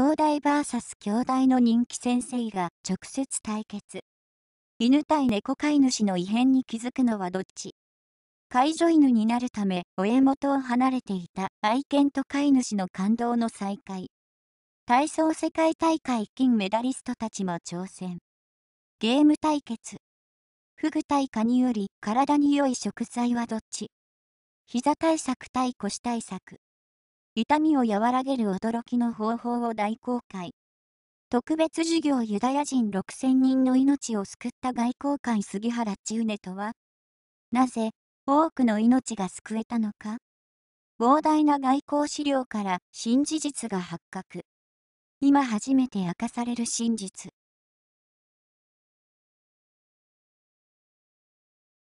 東大 VS 京大の人気先生が直接対決。犬対猫飼い主の異変に気づくのはどっち介助犬になるため、親元を離れていた愛犬と飼い主の感動の再会。体操世界大会金メダリストたちも挑戦。ゲーム対決。フグ対カニより体に良い食材はどっち膝対策対腰対策。痛みを和らげる驚きの方法を大公開。特別授業ユダヤ人6000人の命を救った外交官杉原千畝とは、なぜ多くの命が救えたのか膨大な外交資料から新事実が発覚。今初めて明かされる真実。